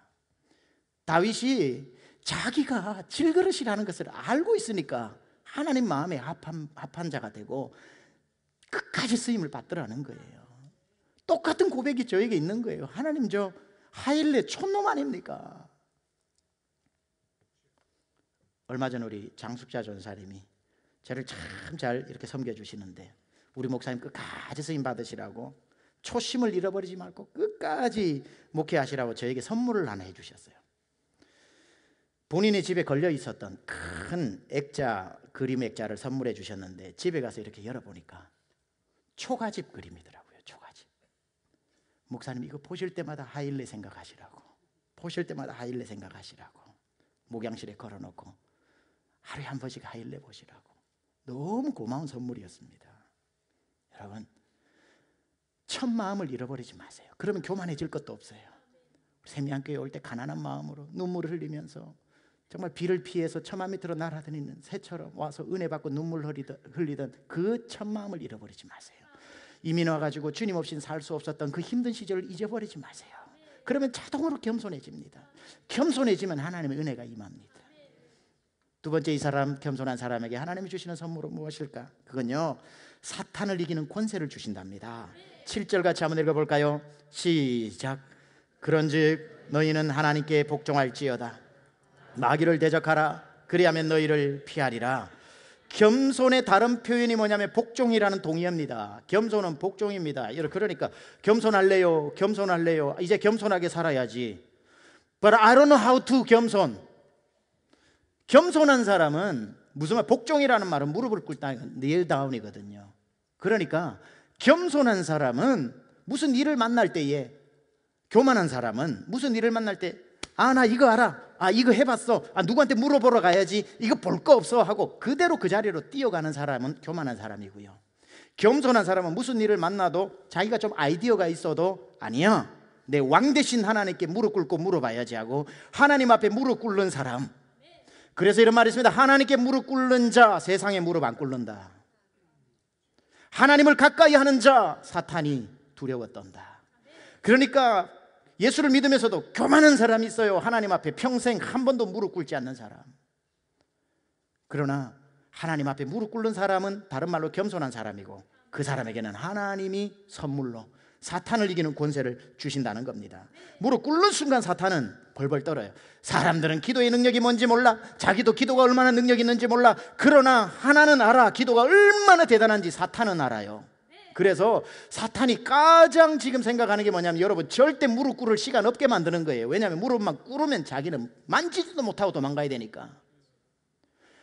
다윗이 자기가 질그릇이라는 것을 알고 있으니까 하나님 마음에 합한, 합한 자가 되고 끝까지 쓰임을 받더라는 거예요. 똑같은 고백이 저에게 있는 거예요. 하나님 저 하일레 촌놈 아닙니까? 얼마 전 우리 장숙자 전사님이 저를 참 잘 이렇게 섬겨주시는데 우리 목사님 끝까지 쓰임 받으시라고 초심을 잃어버리지 말고 끝까지 목회하시라고 저에게 선물을 하나 해주셨어요. 본인의 집에 걸려 있었던 큰 액자 그림 액자를 선물해 주셨는데 집에 가서 이렇게 열어보니까 초가집 그림이더라고요. 목사님 이거 보실 때마다 하일레 생각하시라고 보실 때마다 하일레 생각하시라고 목양실에 걸어놓고 하루에 한 번씩 하일레 보시라고 너무 고마운 선물이었습니다 여러분 첫 마음을 잃어버리지 마세요 그러면 교만해질 것도 없어요 세미한교회 올때 가난한 마음으로 눈물을 흘리면서 정말 비를 피해서 처마 밑으로 날아다니는 새처럼 와서 은혜 받고 눈물 흘리던 그첫 마음을 잃어버리지 마세요 이민 와가지고 주님 없인 살 수 없었던 그 힘든 시절을 잊어버리지 마세요. 그러면 자동으로 겸손해집니다. 겸손해지면 하나님의 은혜가 임합니다. 두 번째 이 사람 겸손한 사람에게 하나님이 주시는 선물은 무엇일까? 그건요 사탄을 이기는 권세를 주신답니다. 7절 같이 한번 읽어볼까요? 시작. 그런즉 너희는 하나님께 복종할지어다. 마귀를 대적하라. 그리하면 너희를 피하리라. 겸손의 다른 표현이 뭐냐면 복종이라는 동의합니다. 겸손은 복종입니다. 그러니까 겸손할래요, 겸손할래요. 이제 겸손하게 살아야지. But I don't know how to 겸손. 겸손한 사람은 무슨 말? 복종이라는 말은 무릎을 꿇다, kneel 이거든요 그러니까 겸손한 사람은 무슨 일을 만날 때에 교만한 사람은 무슨 일을 만날 때, 아, 나 이거 알아. 아 이거 해봤어 아 누구한테 물어보러 가야지 이거 볼 거 없어 하고 그대로 그 자리로 뛰어가는 사람은 교만한 사람이고요 겸손한 사람은 무슨 일을 만나도 자기가 좀 아이디어가 있어도 아니야 내 왕 대신 하나님께 무릎 꿇고 물어봐야지 하고 하나님 앞에 무릎 꿇는 사람 그래서 이런 말이 있습니다 하나님께 무릎 꿇는 자 세상에 무릎 안 꿇는다 하나님을 가까이 하는 자 사탄이 두려워 떤다 그러니까 예수를 믿으면서도 교만한 사람이 있어요. 하나님 앞에 평생 한 번도 무릎 꿇지 않는 사람. 그러나 하나님 앞에 무릎 꿇는 사람은 다른 말로 겸손한 사람이고 그 사람에게는 하나님이 선물로 사탄을 이기는 권세를 주신다는 겁니다. 무릎 꿇는 순간 사탄은 벌벌 떨어요. 사람들은 기도의 능력이 뭔지 몰라. 자기도 기도가 얼마나 능력이 있는지 몰라. 그러나 하나는 알아. 기도가 얼마나 대단한지 사탄은 알아요. 그래서 사탄이 가장 지금 생각하는 게 뭐냐면 여러분 절대 무릎 꿇을 시간 없게 만드는 거예요. 왜냐하면 무릎만 꿇으면 자기는 만지지도 못하고 도망가야 되니까.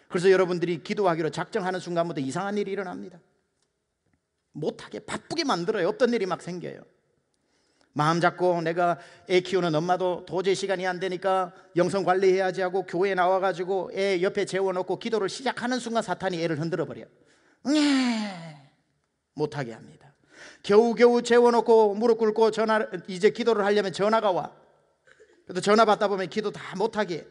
그래서 여러분들이 기도하기로 작정하는 순간부터 이상한 일이 일어납니다. 못하게 바쁘게 만들어요. 어떤 일이 막 생겨요. 마음 잡고 내가 애 키우는 엄마도 도저히 시간이 안 되니까 영성 관리해야지 하고 교회에 나와가지고 애 옆에 재워놓고 기도를 시작하는 순간 사탄이 애를 흔들어 버려. 응. 네. 못하게 합니다. 겨우겨우 재워놓고 무릎 꿇고 전화 이제 기도를 하려면 전화가 와. 그래도 전화 받다 보면 기도 다 못하게.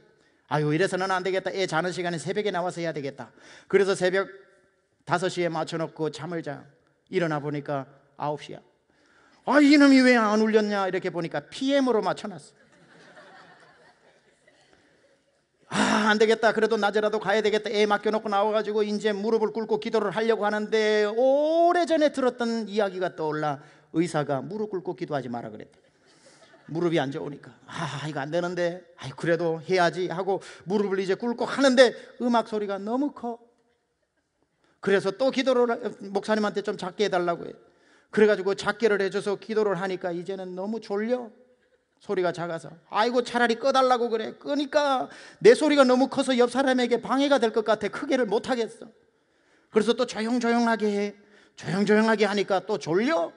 아유 이래서는 안 되겠다. 애 자는 시간에 새벽에 나와서 해야 되겠다. 그래서 새벽 5시에 맞춰놓고 잠을 자. 일어나 보니까 9시야. 아 이놈이 왜 안 울렸냐 이렇게 보니까 PM으로 맞춰놨어. 아, 안 되겠다. 그래도 낮에라도 가야 되겠다. 애 맡겨놓고 나와가지고 이제 무릎을 꿇고 기도를 하려고 하는데 오래전에 들었던 이야기가 떠올라 의사가 무릎 꿇고 기도하지 마라 그랬다 무릎이 안 좋으니까. 아, 이거 안 되는데. 아, 이 그래도 해야지 하고 무릎을 이제 꿇고 하는데 음악 소리가 너무 커. 그래서 또 기도를 목사님한테 좀 작게 해달라고 해. 그래가지고 작게를 해줘서 기도를 하니까 이제는 너무 졸려. 소리가 작아서 아이고 차라리 꺼달라고 그래 끄니까 그러니까 내 소리가 너무 커서 옆 사람에게 방해가 될 것 같아 크게를 못하겠어 그래서 또 조용조용하게 해 조용조용하게 하니까 또 졸려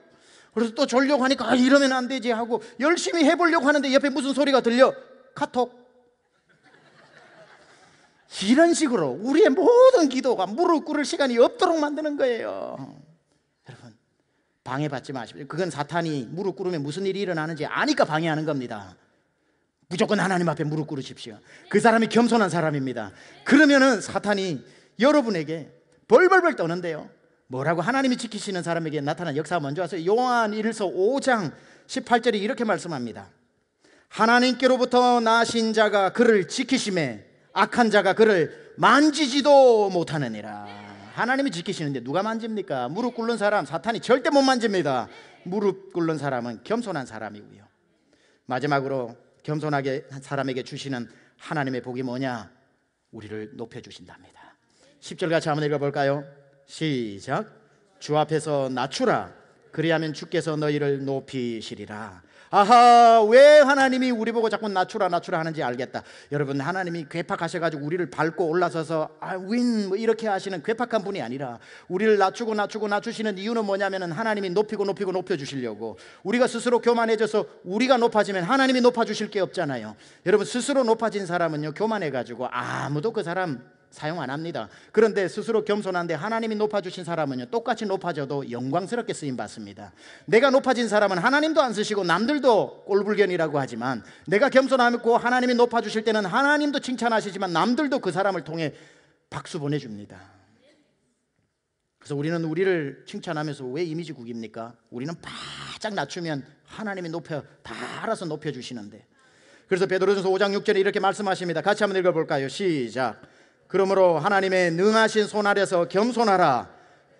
그래서 또 졸려고 하니까 아, 이러면 안 되지 하고 열심히 해보려고 하는데 옆에 무슨 소리가 들려 카톡 이런 식으로 우리의 모든 기도가 무릎 꿇을 시간이 없도록 만드는 거예요 방해받지 마십시오. 그건 사탄이 무릎 꿇으면 무슨 일이 일어나는지 아니까 방해하는 겁니다. 무조건 하나님 앞에 무릎 꿇으십시오. 그 사람이 겸손한 사람입니다. 그러면은 사탄이 여러분에게 벌벌벌 떠는데요. 뭐라고 하나님이 지키시는 사람에게 나타난 역사가 먼저 와서 요한 1서 5장 18절이 이렇게 말씀합니다. 하나님께로부터 나신 자가 그를 지키심에 악한 자가 그를 만지지도 못하느니라. 하나님이 지키시는데 누가 만집니까? 무릎 꿇는 사람 사탄이 절대 못 만집니다. 무릎 꿇는 사람은 겸손한 사람이고요. 마지막으로 겸손하게 사람에게 주시는 하나님의 복이 뭐냐? 우리를 높여 주신답니다. 10절 같이 한번 읽어 볼까요? 시작. 주 앞에서 낮추라 그리하면 주께서 너희를 높이시리라. 아하 왜 하나님이 우리 보고 자꾸 낮추라 낮추라 하는지 알겠다. 여러분 하나님이 괴팍하셔가지고 우리를 밟고 올라서서 아윈 뭐 이렇게 하시는 괴팍한 분이 아니라 우리를 낮추고 낮추고 낮추시는 이유는 뭐냐면은 하나님이 높이고 높이고 높여 주시려고 우리가 스스로 교만해져서 우리가 높아지면 하나님이 높아 주실 게 없잖아요. 여러분 스스로 높아진 사람은요 교만해가지고 아무도 그 사람 사용 안 합니다. 그런데 스스로 겸손한데 하나님이 높아주신 사람은요 똑같이 높아져도 영광스럽게 쓰임 받습니다. 내가 높아진 사람은 하나님도 안 쓰시고 남들도 꼴불견이라고 하지만 내가 겸손하고 하나님이 높아주실 때는 하나님도 칭찬하시지만 남들도 그 사람을 통해 박수 보내줍니다. 그래서 우리는 우리를 칭찬하면서 왜 이미지국입니까? 우리는 바짝 낮추면 하나님이 높여 다 알아서 높여주시는데. 그래서 베드로전서 5장 6절에 이렇게 말씀하십니다. 같이 한번 읽어볼까요? 시작. 그러므로 하나님의 능하신 손 아래서 겸손하라.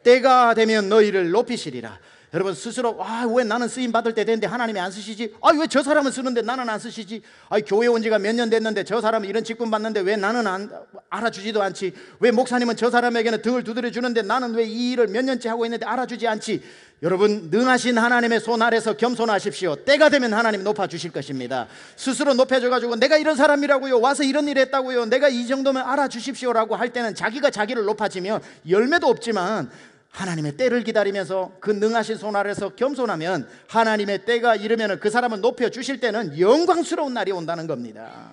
때가 되면 너희를 높이시리라. 여러분 스스로 아, 왜 나는 쓰임 받을 때 되는데 하나님이 안 쓰시지? 아, 왜 저 사람은 쓰는데 나는 안 쓰시지? 아, 교회 온 지가 몇 년 됐는데 저 사람은 이런 직분 받는데 왜 나는 안, 알아주지도 않지? 왜 목사님은 저 사람에게는 등을 두드려 주는데 나는 왜 이 일을 몇 년째 하고 있는데 알아주지 않지? 여러분 능하신 하나님의 손 아래서 겸손하십시오. 때가 되면 하나님 높아 주실 것입니다. 스스로 높여져 가지고 내가 이런 사람이라고요. 와서 이런 일 했다고요. 내가 이 정도면 알아 주십시오라고 할 때는 자기가 자기를 높아지면 열매도 없지만 하나님의 때를 기다리면서 그 능하신 손 아래서 겸손하면 하나님의 때가 이르면 그 사람을 높여 주실 때는 영광스러운 날이 온다는 겁니다.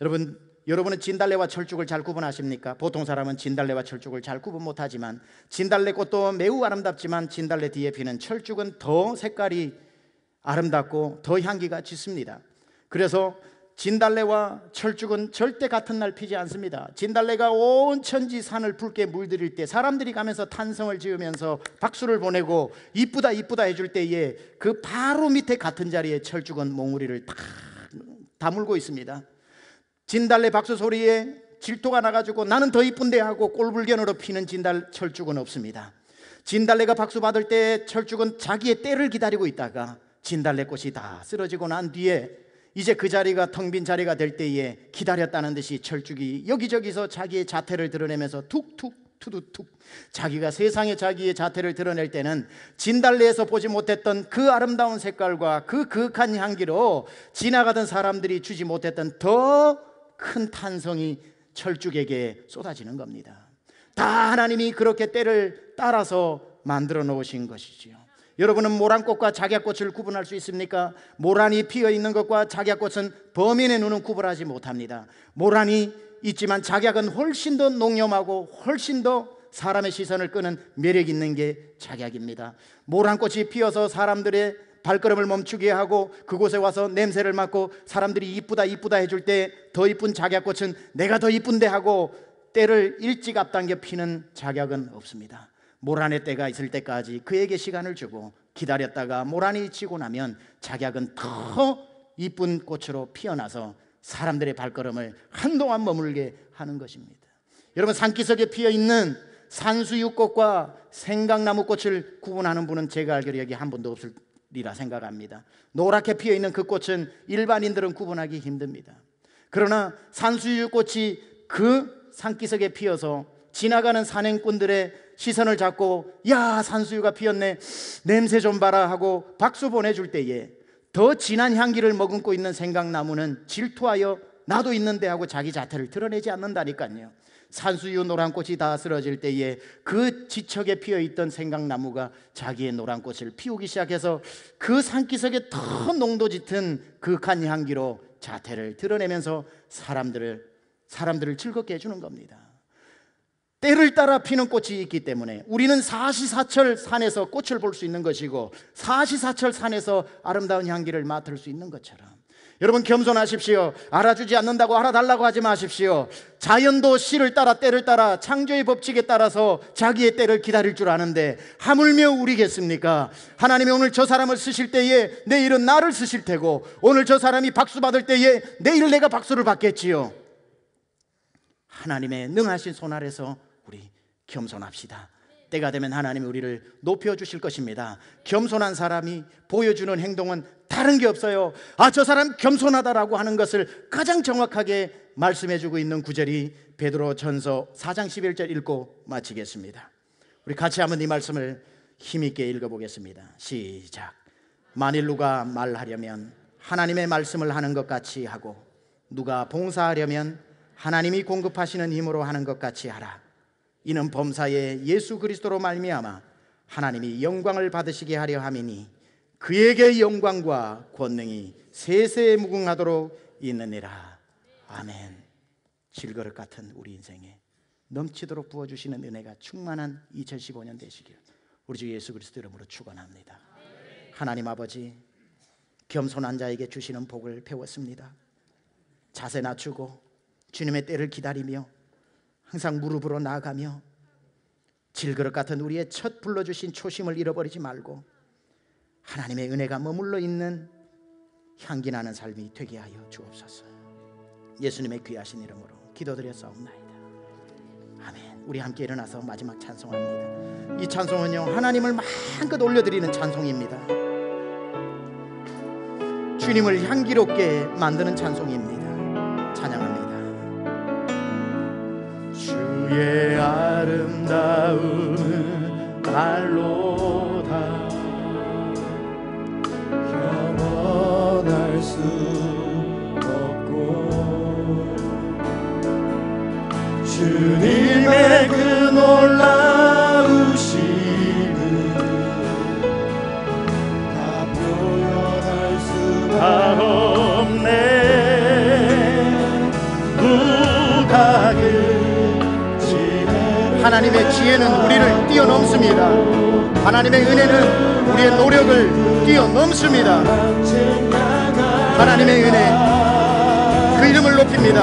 여러분 여러분은 진달래와 철쭉을 잘 구분하십니까? 보통 사람은 진달래와 철쭉을 잘 구분 못하지만 진달래 꽃도 매우 아름답지만 진달래 뒤에 피는 철쭉은 더 색깔이 아름답고 더 향기가 짙습니다. 그래서 진달래와 철쭉은 절대 같은 날 피지 않습니다. 진달래가 온 천지 산을 붉게 물들일 때 사람들이 가면서 탄성을 지으면서 박수를 보내고 이쁘다 이쁘다 해줄 때에 그 바로 밑에 같은 자리에 철쭉은 몽우리를 다 다물고 있습니다. 진달래 박수 소리에 질투가 나가지고 나는 더 이쁜데 하고 꼴불견으로 피는 진달 철쭉은 없습니다. 진달래가 박수 받을 때 철쭉은 자기의 때를 기다리고 있다가 진달래 꽃이 다 쓰러지고 난 뒤에 이제 그 자리가 텅 빈 자리가 될 때에 기다렸다는 듯이 철쭉이 여기저기서 자기의 자태를 드러내면서 툭툭 투두툭 자기가 세상에 자기의 자태를 드러낼 때는 진달래에서 보지 못했던 그 아름다운 색깔과 그 그윽한 향기로 지나가던 사람들이 주지 못했던 더 큰 탄성이 철쭉에게 쏟아지는 겁니다. 다 하나님이 그렇게 때를 따라서 만들어 놓으신 것이지요. 여러분은 모란꽃과 작약꽃을 구분할 수 있습니까? 모란이 피어 있는 것과 작약꽃은 범인의 눈은 구분하지 못합니다. 모란이 있지만 작약은 훨씬 더 농염하고 훨씬 더 사람의 시선을 끄는 매력 있는 게 작약입니다. 모란꽃이 피어서 사람들의 발걸음을 멈추게 하고 그곳에 와서 냄새를 맡고 사람들이 이쁘다 이쁘다 해줄 때 더 이쁜 작약꽃은 내가 더 이쁜데 하고 때를 일찍 앞당겨 피는 작약은 없습니다. 모란의 때가 있을 때까지 그에게 시간을 주고 기다렸다가 모란이 지고 나면 작약은 더 이쁜 꽃으로 피어나서 사람들의 발걸음을 한동안 머물게 하는 것입니다. 여러분 산기석에 피어 있는 산수유꽃과 생강나무 꽃을 구분하는 분은 제가 알기로 여기 한 분도 없을리라 생각합니다. 노랗게 피어 있는 그 꽃은 일반인들은 구분하기 힘듭니다. 그러나 산수유꽃이 그산기석에 피어서 지나가는 산행꾼들의 시선을 잡고 야 산수유가 피었네 냄새 좀 봐라 하고 박수 보내줄 때에 더 진한 향기를 머금고 있는 생강나무는 질투하여 나도 있는데 하고 자기 자태를 드러내지 않는다니까요. 산수유 노란 꽃이 다 쓰러질 때에 그 지척에 피어 있던 생강나무가 자기의 노란 꽃을 피우기 시작해서 그산기석에더 농도 짙은 극한 향기로 자태를 드러내면서 사람들을 사람들을 즐겁게 해주는 겁니다. 때를 따라 피는 꽃이 있기 때문에 우리는 사시사철 산에서 꽃을 볼 수 있는 것이고 사시사철 산에서 아름다운 향기를 맡을 수 있는 것처럼 여러분 겸손하십시오. 알아주지 않는다고 알아달라고 하지 마십시오. 자연도 씨를 따라 때를 따라 창조의 법칙에 따라서 자기의 때를 기다릴 줄 아는데 하물며 우리겠습니까? 하나님이 오늘 저 사람을 쓰실 때에 내일은 나를 쓰실 테고 오늘 저 사람이 박수 받을 때에 내일 내가 박수를 받겠지요. 하나님의 능하신 손 아래서 겸손합시다. 때가 되면 하나님이 우리를 높여 주실 것입니다. 겸손한 사람이 보여주는 행동은 다른 게 없어요. 아, 저 사람 겸손하다라고 하는 것을 가장 정확하게 말씀해 주고 있는 구절이 베드로 전서 4장 11절 읽고 마치겠습니다. 우리 같이 한번 이 말씀을 힘있게 읽어보겠습니다. 시작. 만일 누가 말하려면 하나님의 말씀을 하는 것 같이 하고 누가 봉사하려면 하나님이 공급하시는 힘으로 하는 것 같이 하라. 이는 범사에 예수 그리스도로 말미암아 하나님이 영광을 받으시게 하려 함이니 그에게 영광과 권능이 세세에 무궁하도록 있느니라. 아멘. 질그릇 같은 우리 인생에 넘치도록 부어 주시는 은혜가 충만한 2015년 되시길 우리 주 예수 그리스도 이름으로 축원합니다. 하나님 아버지 겸손한 자에게 주시는 복을 배웠습니다. 자세 낮추고 주님의 때를 기다리며 항상 무릎으로 나아가며 질그릇 같은 우리의 첫 불러주신 초심을 잃어버리지 말고 하나님의 은혜가 머물러 있는 향기 나는 삶이 되게 하여 주옵소서. 예수님의 귀하신 이름으로 기도드렸사옵나이다. 아멘. 우리 함께 일어나서 마지막 찬송합니다. 이 찬송은요 하나님을 마음껏 올려드리는 찬송입니다. 주님을 향기롭게 만드는 찬송입니다. 찬양합니다. 주의 아름다움은 날로다 경원할수 없고 주님 하나님의 지혜는 우리를 뛰어넘습니다. 하나님의 은혜는 우리의 노력을 뛰어넘습니다. 하나님의 은혜 그 이름을 높입니다.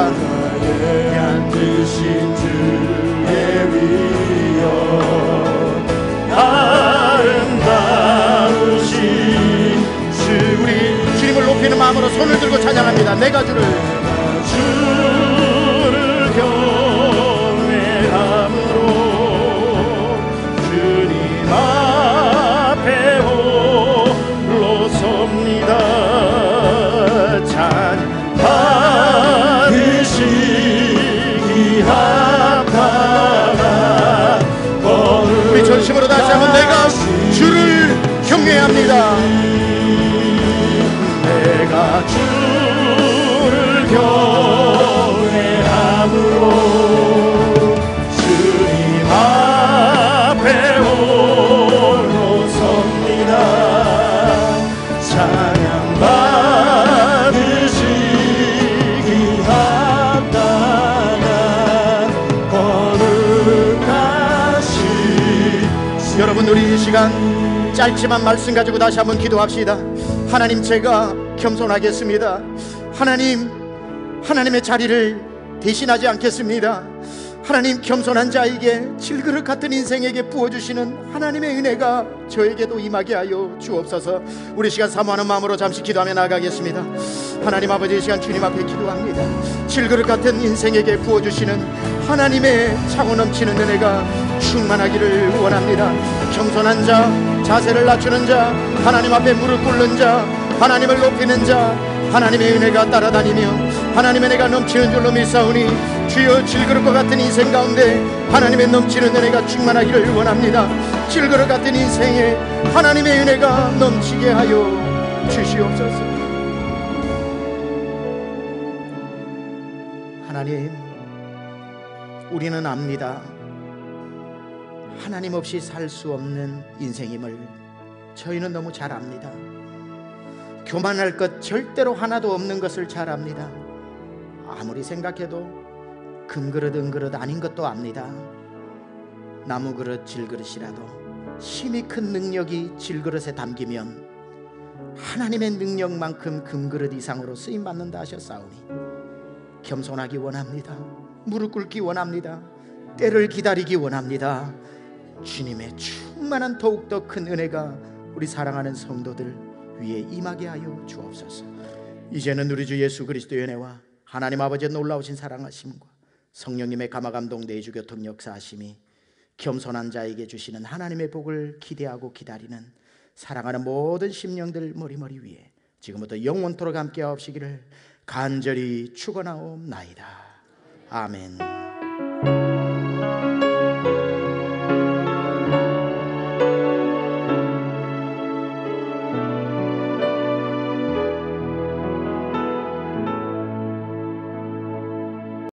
아름다우신 주 우리 주님을 높이는 마음으로 손을 들고 찬양합니다. 내가 주를 시간 짧지만 말씀 가지고 다시 한번 기도합시다. 하나님 제가 겸손하겠습니다. 하나님 하나님의 자리를 대신하지 않겠습니다. 하나님 겸손한 자에게 질그릇 같은 인생에게 부어주시는 하나님의 은혜가 저에게도 임하게 하여 주옵소서 우리 시간 사모하는 마음으로 잠시 기도하며 나가겠습니다 하나님 아버지 시간 주님 앞에 기도합니다 질그릇 같은 인생에게 부어주시는 하나님의 차고 넘치는 은혜가 충만하기를 원합니다 청손한 자 자세를 낮추는 자 하나님 앞에 무릎 꿇는 자 하나님을 높이는 자 하나님의 은혜가 따라다니며 하나님의 은가 넘치는 줄로 믿사오니 주여 질그릇 것 같은 인생 가운데 하나님의 넘치는 은혜가 충만하기를 원합니다 질그릇 같은 인생에 하나님의 은혜가 넘치게 하여 주시옵소서 하나님 우리는 압니다 하나님 없이 살 수 없는 인생임을 저희는 너무 잘 압니다. 교만할 것 절대로 하나도 없는 것을 잘 압니다. 아무리 생각해도 금그릇 은그릇 아닌 것도 압니다. 나무그릇 질그릇이라도 힘이 큰 능력이 질그릇에 담기면 하나님의 능력만큼 금그릇 이상으로 쓰임 받는다 하셨사오니 겸손하기 원합니다. 무릎 꿇기 원합니다. 때를 기다리기 원합니다. 주님의 충만한 더욱더 큰 은혜가 우리 사랑하는 성도들 위에 임하게 하여 주옵소서. 이제는 우리 주 예수 그리스도의 은혜와 하나님 아버지의 놀라우신 사랑하심과 성령님의 감화 감동 내주 교통 역사하심이 겸손한 자에게 주시는 하나님의 복을 기대하고 기다리는 사랑하는 모든 심령들 머리머리 위에 지금부터 영원토록 함께 하옵시기를 간절히 축원하옵나이다. 아멘.